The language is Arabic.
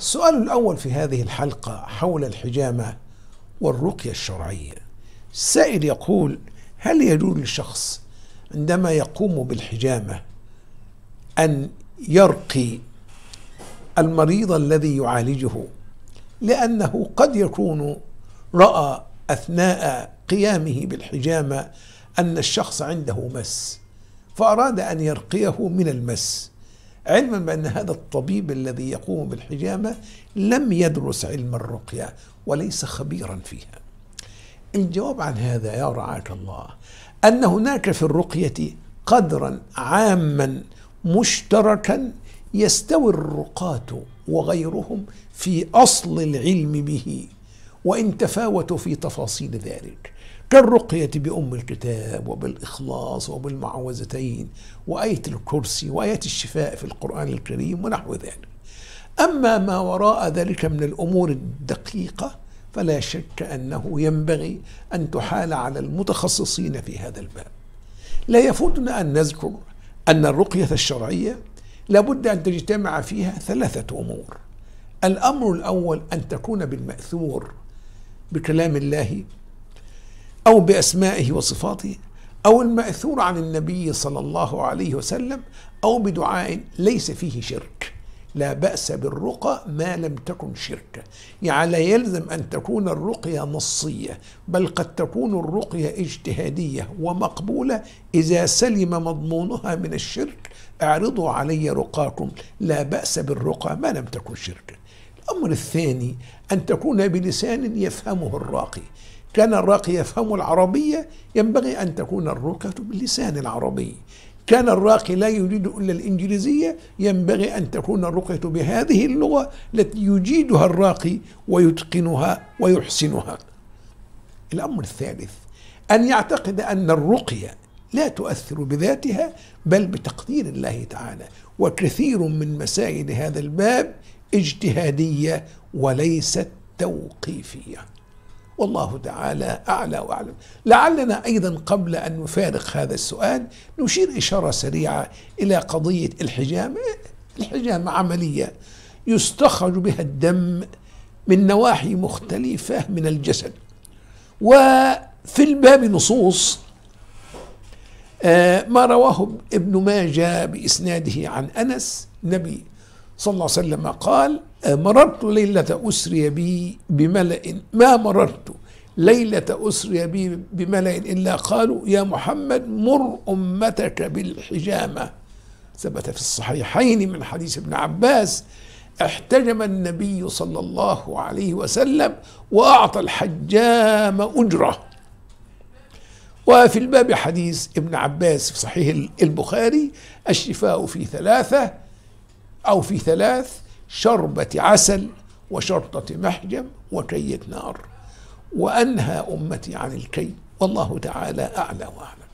السؤال الأول في هذه الحلقة حول الحجامة والرقية الشرعية السائل يقول هل يجوز للشخص عندما يقوم بالحجامة أن يرقي المريض الذي يعالجه لأنه قد يكون رأى أثناء قيامه بالحجامة أن الشخص عنده مس فأراد أن يرقيه من المس علما بأن هذا الطبيب الذي يقوم بالحجامة لم يدرس علم الرقية وليس خبيرا فيها الجواب عن هذا يا رعاك الله أن هناك في الرقية قدرا عاما مشتركا يستوي الرقاة وغيرهم في أصل العلم به وإن تفاوتوا في تفاصيل ذلك كالرقية بأم الكتاب وبالإخلاص وبالمعوذتين وآية الكرسي وآية الشفاء في القرآن الكريم ونحو ذلك أما ما وراء ذلك من الأمور الدقيقة فلا شك أنه ينبغي أن تحال على المتخصصين في هذا الباب لا يفوتنا أن نذكر أن الرقية الشرعية لابد أن تجتمع فيها ثلاثة أمور الأمر الأول أن تكون بالمأثور بكلام الله أو بأسمائه وصفاته أو المأثور عن النبي صلى الله عليه وسلم أو بدعاء ليس فيه شرك لا بأس بالرقى ما لم تكن شركة يعني لا يلزم أن تكون الرقية نصية بل قد تكون الرقية اجتهادية ومقبولة إذا سلم مضمونها من الشرك اعرضوا علي رقاكم لا بأس بالرقى ما لم تكن شركة الأمر الثاني أن تكون بلسان يفهمه الراقي كان الراقي يفهم العربية ينبغي أن تكون الرقية باللسان العربي كان الراقي لا يريد إلا الإنجليزية ينبغي أن تكون الرقية بهذه اللغة التي يجيدها الراقي ويتقنها ويحسنها الأمر الثالث أن يعتقد أن الرقية لا تؤثر بذاتها بل بتقدير الله تعالى وكثير من مسائل هذا الباب اجتهادية وليست توقيفية والله تعالى أعلى وأعلم لعلنا أيضا قبل أن نفارق هذا السؤال نشير إشارة سريعة إلى قضية الحجامة الحجامة عملية يستخرج بها الدم من نواحي مختلفة من الجسد وفي الباب نصوص آه، ما رواه ابن ماجه بإسناده عن أنس نبي صلى الله عليه وسلم قال مررت ليلة أسري بي بملأ ما مررت ليلة أسري بي بملأ إلا قالوا يا محمد مر أمتك بالحجامة ثبت في الصحيحين من حديث ابن عباس احتجم النبي صلى الله عليه وسلم وأعطى الحجام أجرة وفي الباب حديث ابن عباس في صحيح البخاري الشفاء في ثلاثة أو في ثلاث شربة عسل وشرطة محجم وكية نار وأنهى أمتي عن الكي والله تعالى أعلى وأعلم